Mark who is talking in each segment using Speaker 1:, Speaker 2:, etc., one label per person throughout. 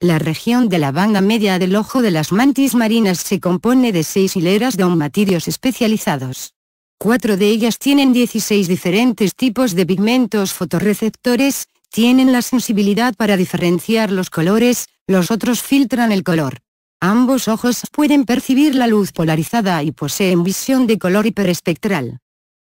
Speaker 1: La región de la banda media del ojo de las mantis marinas se compone de seis hileras de onmatirios especializados. Cuatro de ellas tienen 16 diferentes tipos de pigmentos fotorreceptores, tienen la sensibilidad para diferenciar los colores, los otros filtran el color. Ambos ojos pueden percibir la luz polarizada y poseen visión de color hiperespectral.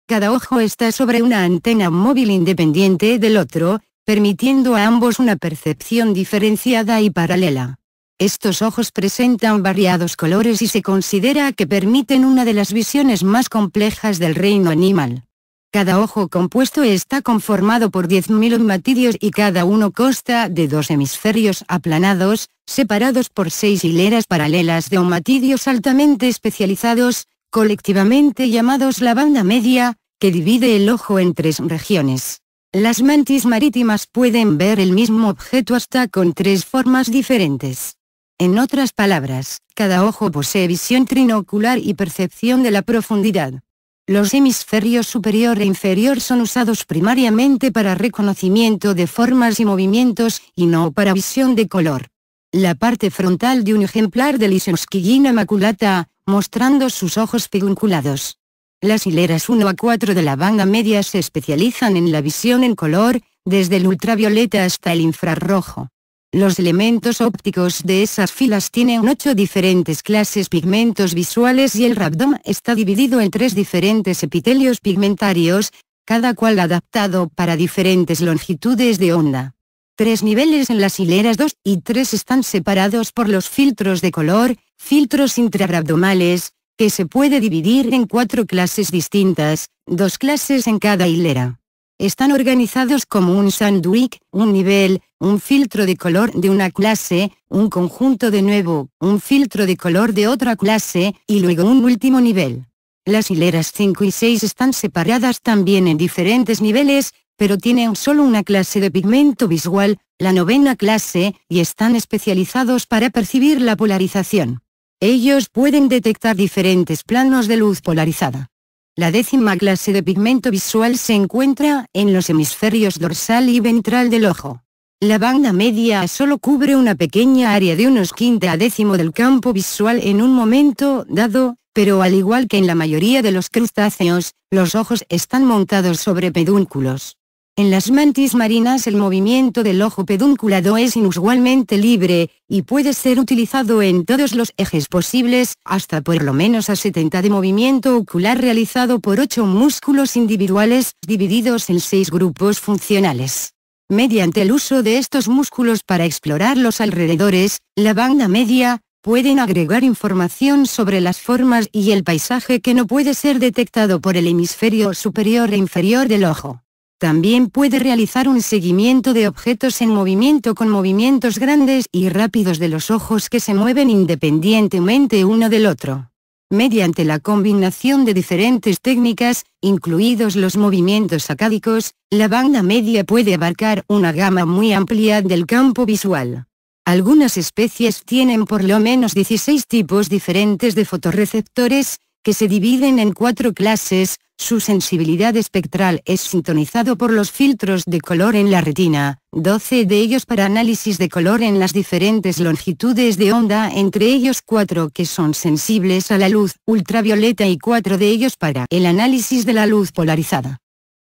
Speaker 1: Cada ojo está sobre una antena móvil independiente del otro, permitiendo a ambos una percepción diferenciada y paralela. Estos ojos presentan variados colores y se considera que permiten una de las visiones más complejas del reino animal. Cada ojo compuesto está conformado por 10.000 matidios y cada uno consta de dos hemisferios aplanados, separados por seis hileras paralelas de omatidios altamente especializados, colectivamente llamados la banda media, que divide el ojo en tres regiones. Las mantis marítimas pueden ver el mismo objeto hasta con tres formas diferentes. En otras palabras, cada ojo posee visión trinocular y percepción de la profundidad. Los hemisferios superior e inferior son usados primariamente para reconocimiento de formas y movimientos, y no para visión de color. La parte frontal de un ejemplar de Lysenskigina maculata, mostrando sus ojos pedunculados, las hileras 1 a 4 de la banda media se especializan en la visión en color, desde el ultravioleta hasta el infrarrojo. Los elementos ópticos de esas filas tienen ocho diferentes clases pigmentos visuales y el rabdom está dividido en tres diferentes epitelios pigmentarios, cada cual adaptado para diferentes longitudes de onda. Tres niveles en las hileras 2 y 3 están separados por los filtros de color, filtros intrarabdomales, que se puede dividir en cuatro clases distintas, dos clases en cada hilera. Están organizados como un sándwich, un nivel, un filtro de color de una clase, un conjunto de nuevo, un filtro de color de otra clase, y luego un último nivel. Las hileras 5 y 6 están separadas también en diferentes niveles, pero tienen solo una clase de pigmento visual, la novena clase, y están especializados para percibir la polarización. Ellos pueden detectar diferentes planos de luz polarizada. La décima clase de pigmento visual se encuentra en los hemisferios dorsal y ventral del ojo. La banda media solo cubre una pequeña área de unos quinta a décimo del campo visual en un momento dado, pero al igual que en la mayoría de los crustáceos, los ojos están montados sobre pedúnculos. En las mantis marinas el movimiento del ojo pedunculado es inusualmente libre, y puede ser utilizado en todos los ejes posibles, hasta por lo menos a 70 de movimiento ocular realizado por 8 músculos individuales, divididos en 6 grupos funcionales. Mediante el uso de estos músculos para explorar los alrededores, la banda media, pueden agregar información sobre las formas y el paisaje que no puede ser detectado por el hemisferio superior e inferior del ojo. También puede realizar un seguimiento de objetos en movimiento con movimientos grandes y rápidos de los ojos que se mueven independientemente uno del otro. Mediante la combinación de diferentes técnicas, incluidos los movimientos sacádicos, la banda media puede abarcar una gama muy amplia del campo visual. Algunas especies tienen por lo menos 16 tipos diferentes de fotorreceptores, que se dividen en cuatro clases, su sensibilidad espectral es sintonizado por los filtros de color en la retina, 12 de ellos para análisis de color en las diferentes longitudes de onda, entre ellos cuatro que son sensibles a la luz ultravioleta y cuatro de ellos para el análisis de la luz polarizada.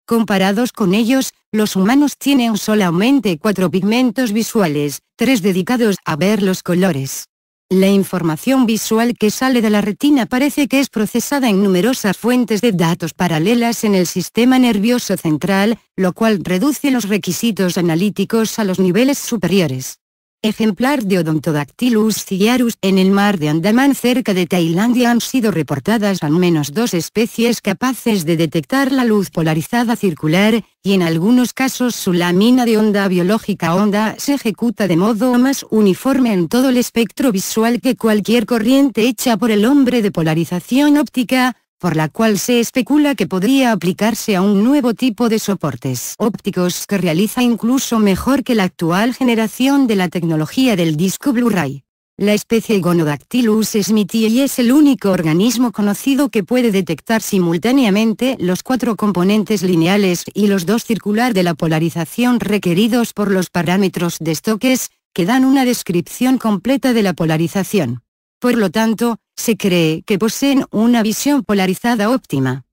Speaker 1: Comparados con ellos, los humanos tienen solamente cuatro pigmentos visuales, tres dedicados a ver los colores. La información visual que sale de la retina parece que es procesada en numerosas fuentes de datos paralelas en el sistema nervioso central, lo cual reduce los requisitos analíticos a los niveles superiores ejemplar de Odontodactylus ciliarus en el mar de Andaman cerca de Tailandia han sido reportadas al menos dos especies capaces de detectar la luz polarizada circular, y en algunos casos su lámina de onda biológica onda se ejecuta de modo más uniforme en todo el espectro visual que cualquier corriente hecha por el hombre de polarización óptica, por la cual se especula que podría aplicarse a un nuevo tipo de soportes ópticos que realiza incluso mejor que la actual generación de la tecnología del disco Blu-ray. La especie Gonodactylus smithii es el único organismo conocido que puede detectar simultáneamente los cuatro componentes lineales y los dos circular de la polarización requeridos por los parámetros de Stokes, que dan una descripción completa de la polarización. Por lo tanto, se cree que poseen una visión polarizada óptima.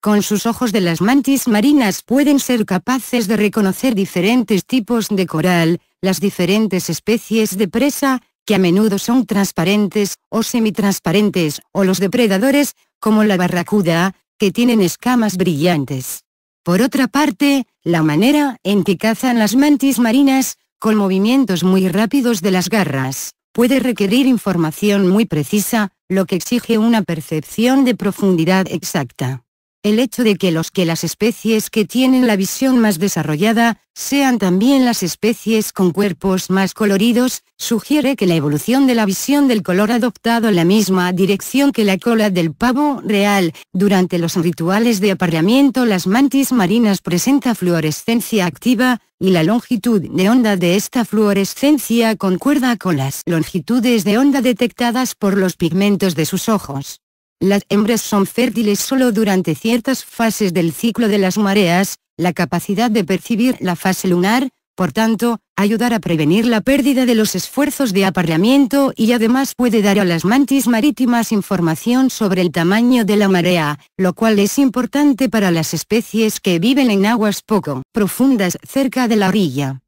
Speaker 1: Con sus ojos de las mantis marinas pueden ser capaces de reconocer diferentes tipos de coral, las diferentes especies de presa, que a menudo son transparentes, o semitransparentes, o los depredadores, como la barracuda, que tienen escamas brillantes. Por otra parte, la manera en que cazan las mantis marinas, con movimientos muy rápidos de las garras, puede requerir información muy precisa, lo que exige una percepción de profundidad exacta el hecho de que los que las especies que tienen la visión más desarrollada, sean también las especies con cuerpos más coloridos, sugiere que la evolución de la visión del color ha adoptado la misma dirección que la cola del pavo real. Durante los rituales de apareamiento las mantis marinas presenta fluorescencia activa, y la longitud de onda de esta fluorescencia concuerda con las longitudes de onda detectadas por los pigmentos de sus ojos. Las hembras son fértiles solo durante ciertas fases del ciclo de las mareas, la capacidad de percibir la fase lunar, por tanto, ayudar a prevenir la pérdida de los esfuerzos de apareamiento y además puede dar a las mantis marítimas información sobre el tamaño de la marea, lo cual es importante para las especies que viven en aguas poco profundas cerca de la orilla.